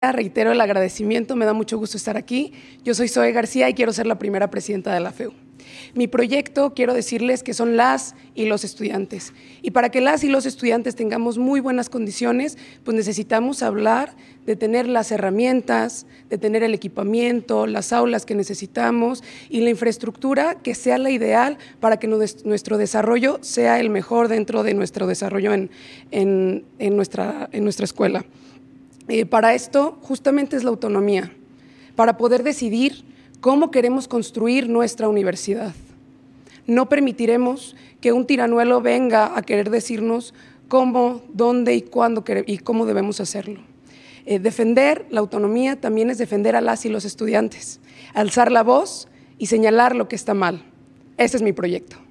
Reitero el agradecimiento, me da mucho gusto estar aquí. Yo soy Zoe García y quiero ser la primera presidenta de la FEU. Mi proyecto, quiero decirles que son las y los estudiantes. Y para que las y los estudiantes tengamos muy buenas condiciones, pues necesitamos hablar de tener las herramientas, de tener el equipamiento, las aulas que necesitamos y la infraestructura que sea la ideal para que nuestro desarrollo sea el mejor dentro de nuestro desarrollo en, en nuestra escuela. Eh, para esto justamente es la autonomía, para poder decidir cómo queremos construir nuestra universidad. No permitiremos que un tiranuelo venga a querer decirnos cómo, dónde y cuándo y cómo debemos hacerlo. Eh, defender la autonomía también es defender a las y los estudiantes, alzar la voz y señalar lo que está mal. Ese es mi proyecto.